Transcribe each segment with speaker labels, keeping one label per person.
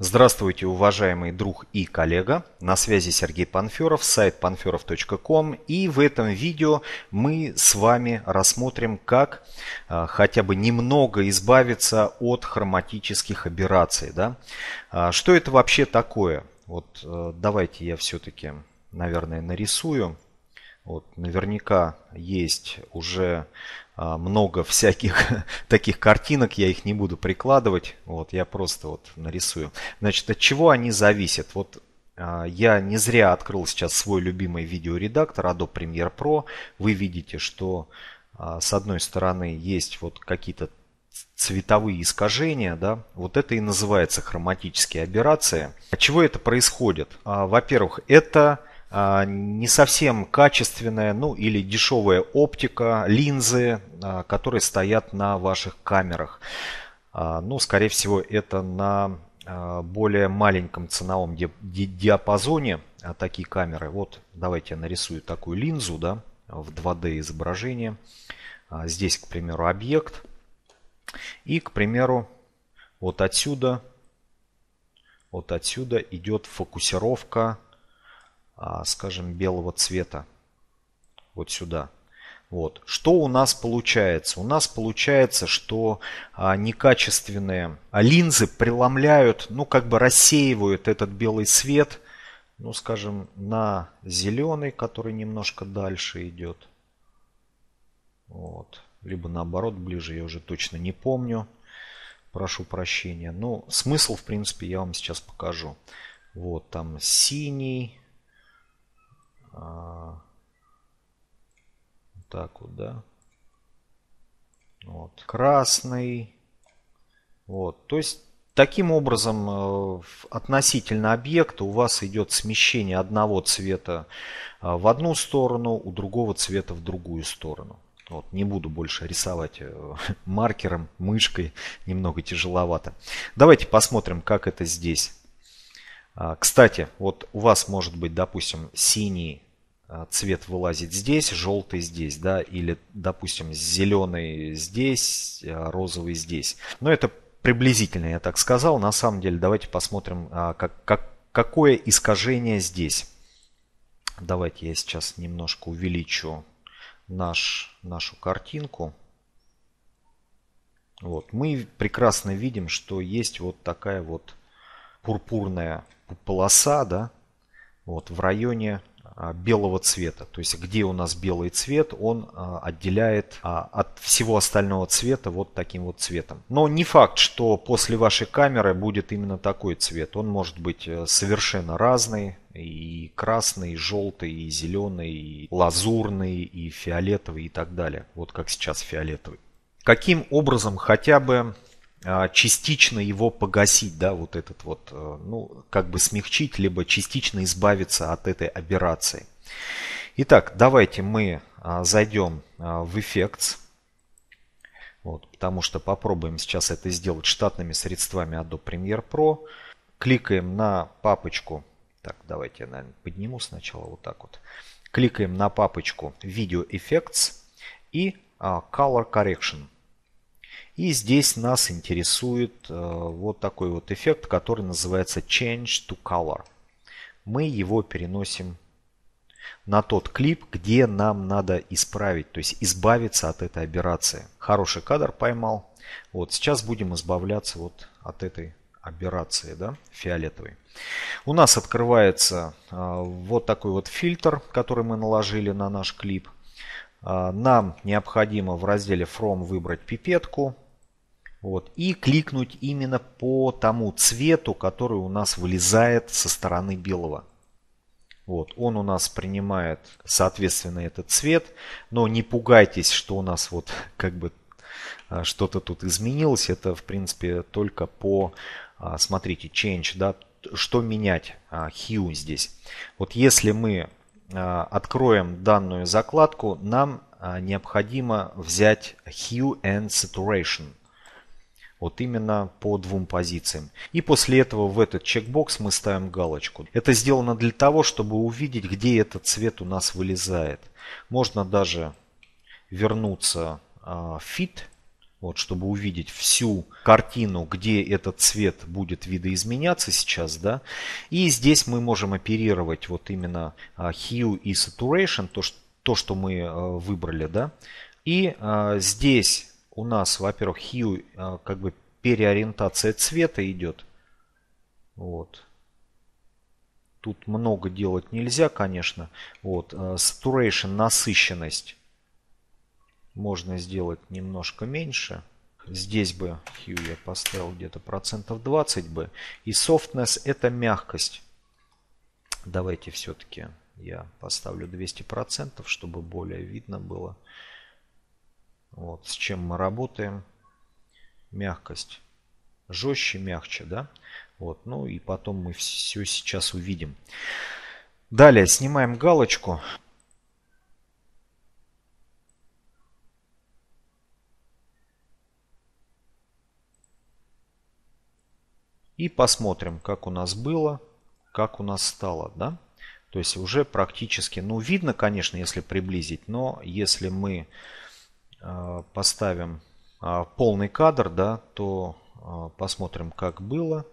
Speaker 1: Здравствуйте, уважаемый друг и коллега. На связи Сергей Панферов, сайт panferov.com. И в этом видео мы с вами рассмотрим, как а, хотя бы немного избавиться от хроматических аберраций. Да? А, что это вообще такое? Вот э, давайте я все-таки, наверное, нарисую. Вот, наверняка есть уже а, много всяких таких картинок, я их не буду прикладывать, вот, я просто вот нарисую. Значит, от чего они зависят? Вот а, я не зря открыл сейчас свой любимый видеоредактор Adobe Premiere Pro. Вы видите, что а, с одной стороны есть вот какие-то цветовые искажения, да, вот это и называется хроматические аберрации. От чего это происходит? Во-первых, это а, не совсем качественная, ну или дешевая оптика, линзы, а, которые стоят на ваших камерах. А, ну, скорее всего, это на более маленьком ценовом диапазоне такие камеры. Вот давайте я нарисую такую линзу да, в 2D изображение. Здесь, к примеру, объект. И, к примеру, вот отсюда, вот отсюда идет фокусировка а, скажем, белого цвета. Вот сюда. Вот. Что у нас получается? У нас получается, что а, некачественные а, линзы преломляют, ну как бы рассеивают этот белый свет, ну скажем, на зеленый, который немножко дальше идет. Вот. Либо наоборот, ближе, я уже точно не помню. Прошу прощения. Ну, смысл, в принципе, я вам сейчас покажу. Вот там синий, а, так вот, да. Вот, красный. Вот, то есть таким образом э, относительно объекта у вас идет смещение одного цвета э, в одну сторону, у другого цвета в другую сторону. Вот, не буду больше рисовать э, маркером, мышкой, немного тяжеловато. Давайте посмотрим, как это здесь. А, кстати, вот у вас может быть, допустим, синий а, цвет вылазит здесь, желтый здесь, да, или, допустим, зеленый здесь, а, розовый здесь. Но ну, это приблизительно, я так сказал. На самом деле, давайте посмотрим, а, как, как, какое искажение здесь. Давайте я сейчас немножко увеличу наш, нашу картинку. Вот, мы прекрасно видим, что есть вот такая вот пурпурная полоса, да, вот в районе а, белого цвета. То есть где у нас белый цвет, он а, отделяет а, от всего остального цвета вот таким вот цветом. Но не факт, что после вашей камеры будет именно такой цвет. Он может быть э, совершенно разный и красный, и желтый, и зеленый, и лазурный, и фиолетовый и так далее. Вот как сейчас фиолетовый. Каким образом хотя бы а, частично его погасить, да, вот этот вот, э, ну, как бы смягчить, либо частично избавиться от этой операции. Итак, давайте мы а, зайдем а, в Effects. Вот, потому что попробуем сейчас это сделать штатными средствами Adobe Premiere Pro. Кликаем на папочку. Так, давайте я, наверное, подниму сначала вот так вот. Кликаем на папочку Video Effects и Color Correction. И здесь нас интересует э, вот такой вот эффект, который называется Change to Color. Мы его переносим на тот клип, где нам надо исправить, то есть избавиться от этой операции. Хороший кадр поймал. Вот сейчас будем избавляться вот от этой операции, да, фиолетовый. У нас открывается э, вот такой вот фильтр, который мы наложили на наш клип. А, нам необходимо в разделе From выбрать пипетку. Вот, и кликнуть именно по тому цвету, который у нас вылезает со стороны белого. Вот, он у нас принимает, соответственно, этот цвет. Но не пугайтесь, что у нас вот как бы а, что-то тут изменилось. Это, в принципе, только по, а, смотрите, change, да, что менять, hue здесь. Вот если мы Э, откроем данную закладку, нам э, необходимо взять Hue and Saturation. Вот именно по двум позициям. И после этого в этот чекбокс мы ставим галочку. Это сделано для того, чтобы увидеть, где этот цвет у нас вылезает. Можно даже вернуться э, в Fit вот, чтобы увидеть всю картину, где этот цвет будет видоизменяться сейчас, да. И здесь мы можем оперировать вот именно а, Hue и Saturation, то, что, то, что мы а, выбрали, да. И а, здесь у нас, во-первых, Hue, а, как бы переориентация цвета идет. Вот. Тут много делать нельзя, конечно. Вот, Saturation, насыщенность можно сделать немножко меньше. Здесь бы Hue я поставил где-то процентов 20 бы. И softness это мягкость. Давайте все-таки я поставлю 200%, чтобы более видно было. Вот с чем мы работаем. Мягкость. Жестче, мягче, да? Вот, ну и потом мы все сейчас увидим. Далее снимаем галочку. И посмотрим, как у нас было, как у нас стало. Да? То есть уже практически, ну видно, конечно, если приблизить, но если мы э, поставим а, полный кадр, да, то а, посмотрим, как было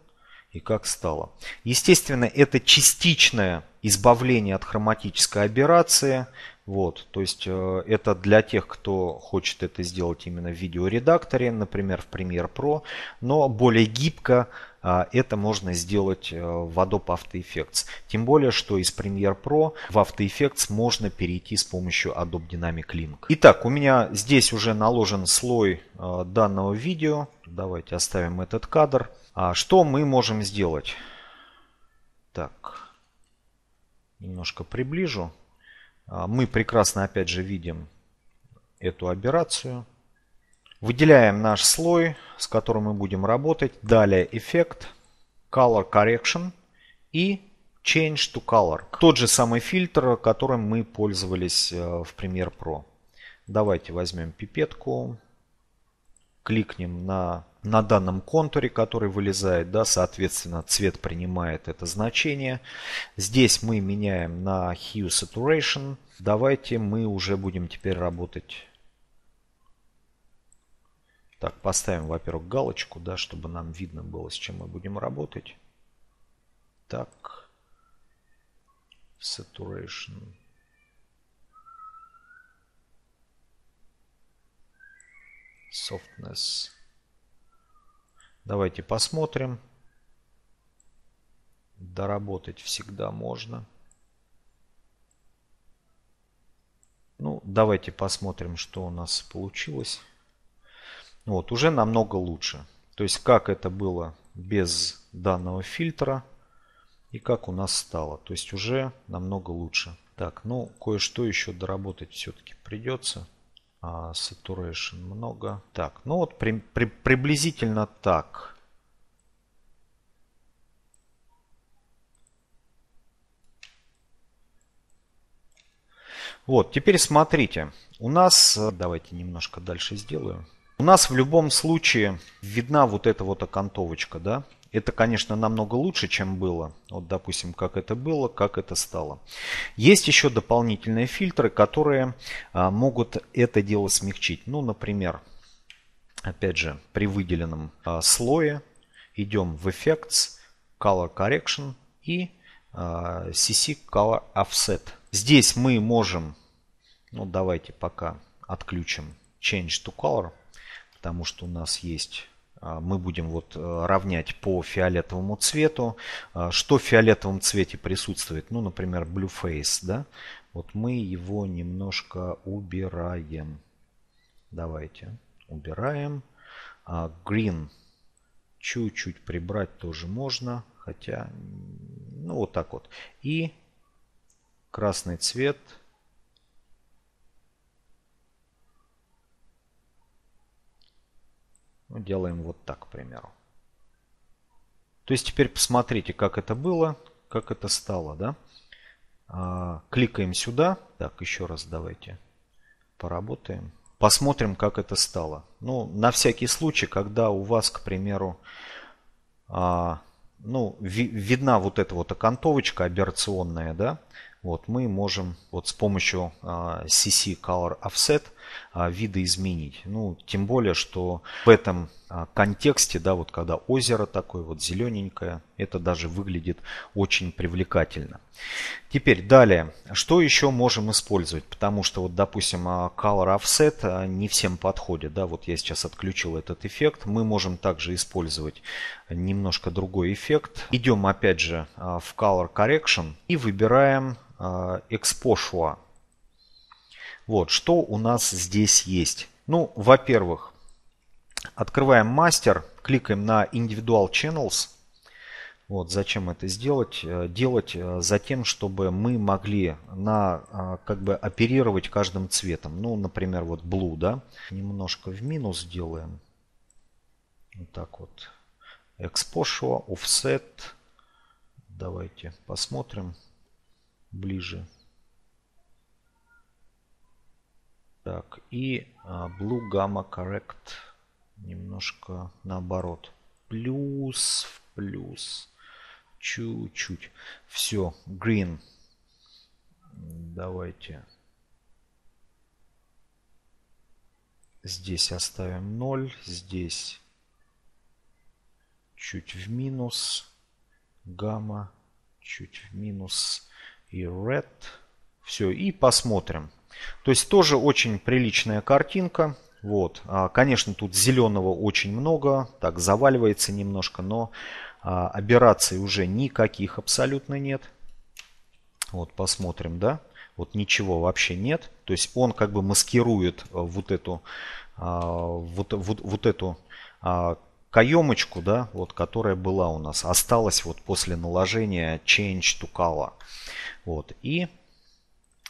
Speaker 1: и как стало. Естественно, это частичное избавление от хроматической аберрации. Вот, то есть э, это для тех, кто хочет это сделать именно в видеоредакторе, например, в Premiere Pro, но более гибко э, это можно сделать э, в Adobe After Effects. Тем более, что из Premiere Pro в After Effects можно перейти с помощью Adobe Dynamic Link. Итак, у меня здесь уже наложен слой данного видео. Давайте оставим этот кадр. А что мы можем сделать? Так, немножко приближу. А, мы прекрасно опять же видим эту операцию. Выделяем наш слой, с которым мы будем работать. Далее эффект, color correction и change to color. Тот же самый фильтр, которым мы пользовались э, в Premiere Pro. Давайте возьмем пипетку, кликнем на на данном контуре, который вылезает, да, соответственно, цвет принимает это значение. Здесь мы меняем на Hue Saturation. Давайте мы уже будем теперь работать. Так, поставим, во-первых, галочку, да, чтобы нам видно было, с чем мы будем работать. Так. Saturation. Softness. Давайте посмотрим. Доработать всегда можно. Ну, давайте посмотрим, что у нас получилось. Вот, уже намного лучше. То есть, как это было без данного фильтра и как у нас стало. То есть, уже намного лучше. Так, ну, кое-что еще доработать все-таки придется. А, saturation много. Так, ну вот при, при, приблизительно так. Вот, теперь смотрите. У нас, э, давайте немножко дальше сделаю. У нас в любом случае видна вот эта вот окантовочка, да? Это, конечно, намного лучше, чем было. Вот, допустим, как это было, как это стало. Есть еще дополнительные фильтры, которые а, могут это дело смягчить. Ну, например, опять же, при выделенном а, слое идем в Effects, Color Correction и CC а, Color Offset. Здесь мы можем, ну давайте пока отключим Change to Color, потому что у нас есть а, мы будем вот э, равнять по фиолетовому цвету. А, что в фиолетовом цвете присутствует? Ну, например, blue face, да? Вот мы его немножко убираем. Давайте убираем. А, Green чуть-чуть прибрать тоже можно, хотя, ну, вот так вот. И красный цвет – Ну, делаем вот так, к примеру. То есть теперь посмотрите, как это было, как это стало, да? А, кликаем сюда. Так, еще раз давайте поработаем. Посмотрим, как это стало. Ну, на всякий случай, когда у вас, к примеру, а, ну, ви видна вот эта вот окантовочка операционная, да, вот, мы можем вот с помощью CC а, Color Offset а, видоизменить. Ну, тем более, что в этом а, контексте, да, вот когда озеро такое вот зелененькое, это даже выглядит очень привлекательно. Теперь далее, что еще можем использовать, потому что вот, допустим, Color Offset не всем подходит, да, вот я сейчас отключил этот эффект, мы можем также использовать немножко другой эффект. Идем опять же в Color Correction и выбираем Э, экспошуа. Вот, что у нас здесь есть? Ну, во-первых, открываем мастер, кликаем на Individual Channels. Вот, зачем это сделать? Э, делать э, за тем, чтобы мы могли на, как бы оперировать каждым цветом. Ну, например, вот blue, да? Немножко в минус делаем. Вот так вот. Exposure, Offset. Давайте посмотрим ближе. Так, и а, Blue Gamma Correct немножко наоборот. Плюс в плюс. Чуть-чуть. Все, green. Давайте здесь оставим 0, здесь чуть в минус, гамма чуть в минус и Red. Все, и посмотрим. То есть тоже очень приличная картинка. Вот. А, конечно, тут зеленого очень много, так заваливается немножко, но а, операций уже никаких абсолютно нет. Вот посмотрим, да. Вот ничего вообще нет. То есть он как бы маскирует э, вот эту, а, вот, вот, вот эту каемочку, да, вот, которая была у нас, осталась вот после наложения change to color. Вот, и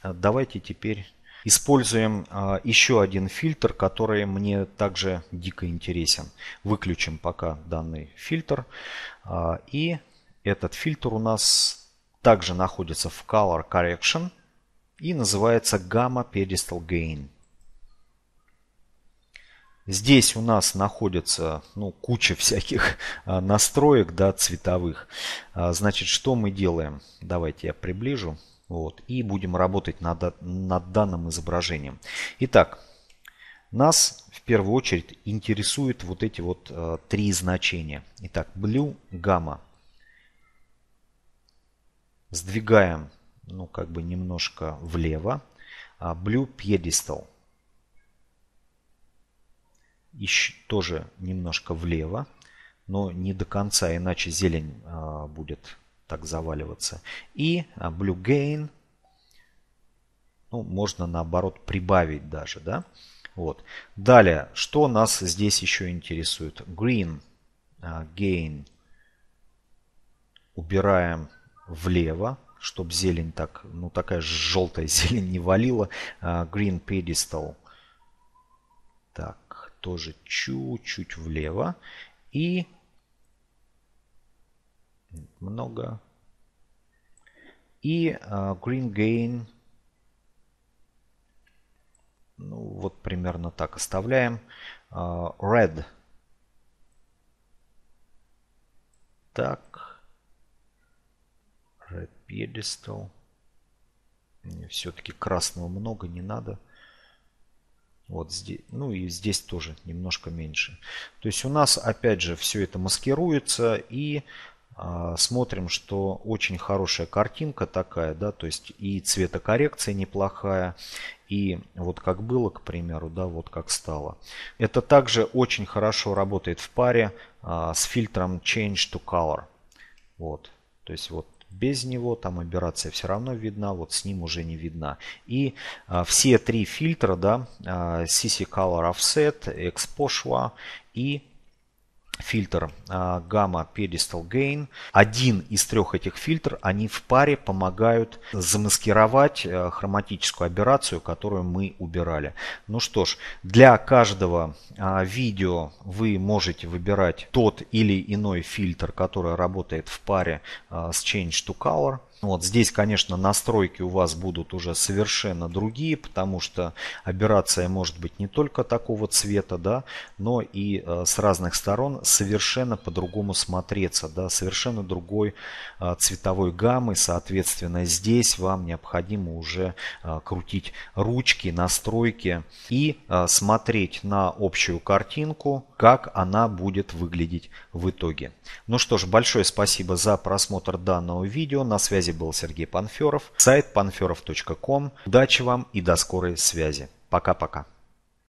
Speaker 1: э, давайте теперь используем э, еще один фильтр, который мне также дико интересен. Выключим пока данный фильтр. А, и этот фильтр у нас также находится в Color Correction и называется Gamma Pedestal Gain. Здесь у нас находится ну, куча всяких а, настроек да, цветовых. А, значит, что мы делаем? Давайте я приближу. Вот, и будем работать над, над данным изображением. Итак, нас в первую очередь интересуют вот эти вот э, три значения. Итак, blue, гамма. Сдвигаем, ну, как бы немножко влево. Blue, pedestal еще тоже немножко влево, но не до конца, иначе зелень а, будет так заваливаться. И а, Blue Gain, ну, можно наоборот прибавить даже, да. Вот. Далее, что нас здесь еще интересует? Green а, Gain убираем влево, чтобы зелень так, ну такая желтая зелень не валила. А, Green Pedestal – тоже чуть-чуть влево и много. И uh, Green Gain ну, вот примерно так оставляем. Uh, red. Так. Red Pedestal. Все-таки красного много, не надо. Вот здесь, ну и здесь тоже немножко меньше. То есть у нас опять же все это маскируется и э, смотрим, что очень хорошая картинка такая, да, то есть и цветокоррекция неплохая, и вот как было, к примеру, да, вот как стало. Это также очень хорошо работает в паре э, с фильтром Change to Color. Вот, то есть вот без него, там операция все равно видна, вот с ним уже не видна. И а, все три фильтра, да, а, CC Color Offset, Exposure и фильтр а, гамма Pedestal Gain. Один из трех этих фильтров, они в паре помогают замаскировать э, хроматическую аберрацию, которую мы убирали. Ну что ж, для каждого а, видео вы можете выбирать тот или иной фильтр, который работает в паре а, с Change to Color. Вот здесь, конечно, настройки у вас будут уже совершенно другие, потому что операция может быть не только такого цвета, да, но и э, с разных сторон совершенно по-другому смотреться, да, совершенно другой э, цветовой гаммы, соответственно, здесь вам необходимо уже э, крутить ручки, настройки и э, смотреть на общую картинку, как она будет выглядеть в итоге. Ну что ж, большое спасибо за просмотр данного видео, на связи связи был Сергей Панферов, сайт panferov.com. Удачи вам и до скорой связи. Пока-пока.